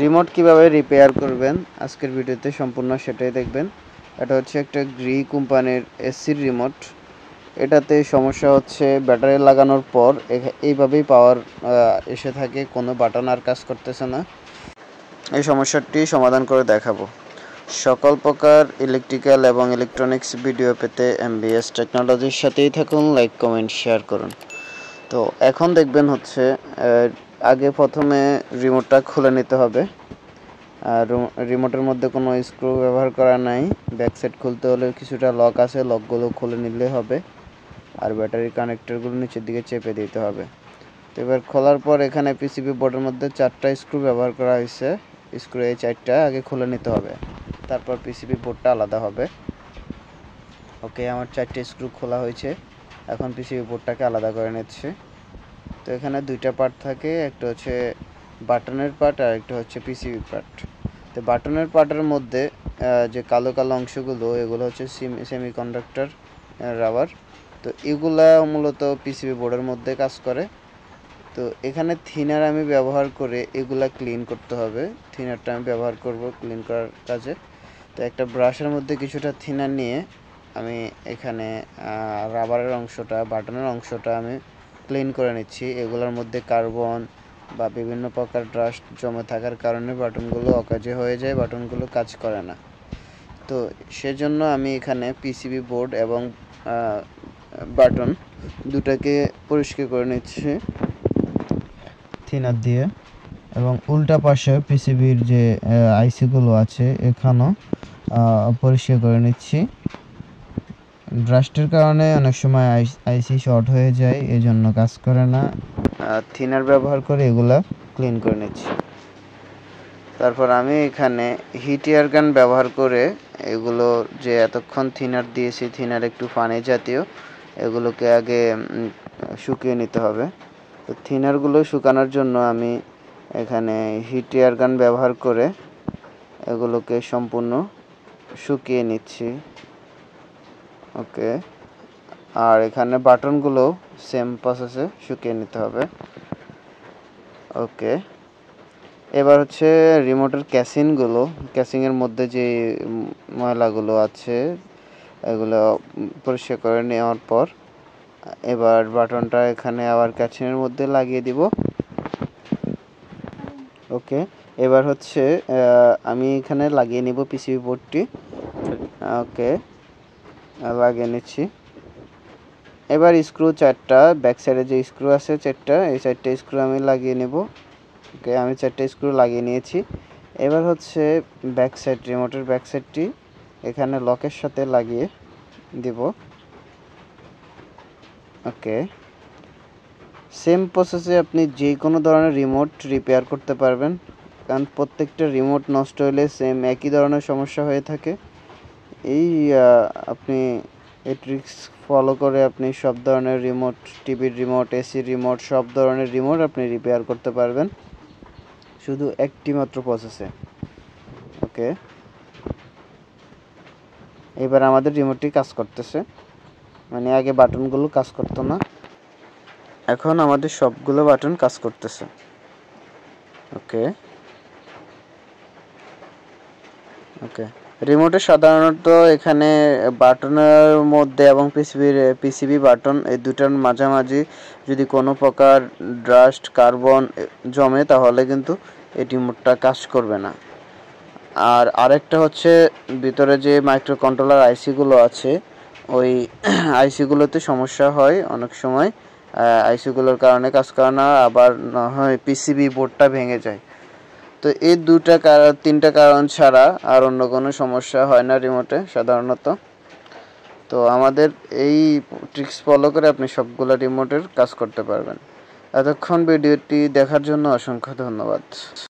Remote কিভাবে repair করবেন আজকের ভিডিওতে সম্পূর্ণ সেটাই দেখবেন এটা হচ্ছে একটা গ্রি কোম্পানির এসির রিমোট এটাতে সমস্যা হচ্ছে ব্যাটারি লাগানোর পর এইভাবেই পাওয়ার এসে থাকে কোনো বাটন আর কাজ করতেছে না এই সমস্যাটি সমাধান করে দেখাবো সকল প্রকার ইলেকট্রিক্যাল এবং ইলেকট্রনিক্স ভিডিও পেতে এমবিএস টেকনোলজির সাথেই থাকুন লাইক কমেন্ট শেয়ার করুন তো এখন দেখবেন হচ্ছে আগে প্রথমে রিমোটটা খুলে নিতে হবে আর রিমোটের মধ্যে কোনো স্ক্রু ব্যবহার করা নাই ব্যাক সাইড খুলতে হলে কিছুটা লক আছে লকগুলো খুলে নিলে হবে আর ব্যাটারি কানেক্টরগুলো নিচের দিকে চেপে দিতে হবে তো এবার খোলার পর এখানে পিসিবি বোর্ডের মধ্যে চারটা স্ক্রু ব্যবহার করা হয়েছে স্ক্রু এই চারটা আগে খুলে নিতে হবে তারপর পিসিবি বোর্ডটা আলাদা হবে ওকে আমার চারটে স্ক্রু খোলা হয়েছে এখন পিসিবি বোর্ডটাকে আলাদা করে নিচ্ছে তো এখানে দুইটা পার্ট থাকে একটা হচ্ছে বাটনের পার্ট আর একটা হচ্ছে পিসিবি পার্ট তো বাটনের পার্টের মধ্যে যে কালো কালো অংশগুলো এগুলো হচ্ছে সেমি কন্ডাক্টর রাবার তো এগুলা মূলত পিসিবি বোর্ডের মধ্যে কাজ করে তো এখানে থিনার আমি ব্যবহার করে এগুলা ক্লিন করতে হবে থিনারটা আমি ব্যবহার করব ক্লিন করার কাজে তো একটা ব্রাশের মধ্যে কিছুটা থিনার নিয়ে আমি এখানে রাবারের অংশটা বাটনের অংশটা আমি ক্লিন করে নিচ্ছি এগুলোর মধ্যে কার্বন বা বিভিন্ন প্রকার ড্রাস্ট জমে থাকার কারণে বাটনগুলো অকাজে হয়ে যায় বাটনগুলো কাজ করে না তো সেজন্য আমি এখানে পিসিবি বোর্ড এবং বাটন দুটাকে পরিষ্কার করে নিচ্ছি থিনার দিয়ে এবং উল্টা পাশে পিসিবির যে আইসিগুলো আছে এখানেও পরিষ্কার করে নিচ্ছি ড্রাস্টের কারণে অনেক সময় আইসি শর্ট হয়ে যায় জন্য কাজ করে না থিনার ব্যবহার করে এগুলা ক্লিন করে নিচ্ছি তারপর আমি এখানে হিট এয়ার গান ব্যবহার করে এগুলো যে এতক্ষণ থিনার দিয়েছি থিনার একটু পানি জাতীয় এগুলোকে আগে শুকিয়ে নিতে হবে তো থিনারগুলো শুকানোর জন্য আমি এখানে হিট এয়ার গান ব্যবহার করে এগুলোকে সম্পূর্ণ শুকিয়ে নিচ্ছি ওকে আর এখানে বাটনগুলো সেম প্রসেসে শুকিয়ে নিতে হবে ওকে এবার হচ্ছে রিমোটের ক্যাসিনগুলো ক্যাসিংয়ের মধ্যে যে ময়লাগুলো আছে এগুলো পরিষ্কার করে নেওয়ার পর এবার বাটনটা এখানে আবার ক্যাসিনের মধ্যে লাগিয়ে দিব ওকে এবার হচ্ছে আমি এখানে লাগিয়ে নিব পিসিবি বোর্ডটি আচ্ছা। ওকে লাগিয়ে নিচ্ছি এবার স্ক্রু চারটা ব্যাক সাইডে যে স্ক্রু আছে চারটা এই চারটে স্ক্রু আমি লাগিয়ে নেব ওকে আমি চারটে স্ক্রু লাগিয়ে নিয়েছি এবার হচ্ছে ব্যাক সাইড রিমোটের ব্যাক সাইডটি এখানে লকের সাথে লাগিয়ে দিব ওকে সেম প্রসেসে আপনি যে কোনো ধরনের রিমোট রিপেয়ার করতে পারবেন কারণ প্রত্যেকটা রিমোট নষ্ট হলে সেম একই ধরনের সমস্যা হয়ে থাকে এই আপনি এই ট্রিক্স ফলো করে আপনি সব ধরনের রিমোট টিভির রিমোট এসির রিমোট সব ধরনের রিমোট আপনি রিপেয়ার করতে পারবেন শুধু একটি মাত্র প্রসেসে ওকে এবার আমাদের রিমোটটি কাজ করতেছে মানে আগে বাটনগুলো কাজ করতো না এখন আমাদের সবগুলো বাটন কাজ করতেছে ওকে ওকে রিমোটে সাধারণত এখানে বাটনের মধ্যে এবং পিসিবির পিসিবি বাটন এই দুটার মাঝামাঝি যদি কোনো প্রকার ড্রাস্ট কার্বন জমে তাহলে কিন্তু এই রিমোটটা কাজ করবে না আর আরেকটা হচ্ছে ভিতরে যে মাইক্রো কন্ট্রোলার আইসিগুলো আছে ওই আইসিগুলোতে সমস্যা হয় অনেক সময় আইসিগুলোর কারণে কাজ করে না আবার না হয় পিসিবি বোর্ডটা ভেঙে যায় তো এই দুটা কারণ তিনটা কারণ ছাড়া আর অন্য কোনো সমস্যা হয় না রিমোটে সাধারণত তো আমাদের এই ট্রিক্স ফলো করে আপনি সবগুলো রিমোটের কাজ করতে পারবেন এতক্ষণ ভিডিওটি দেখার জন্য অসংখ্য ধন্যবাদ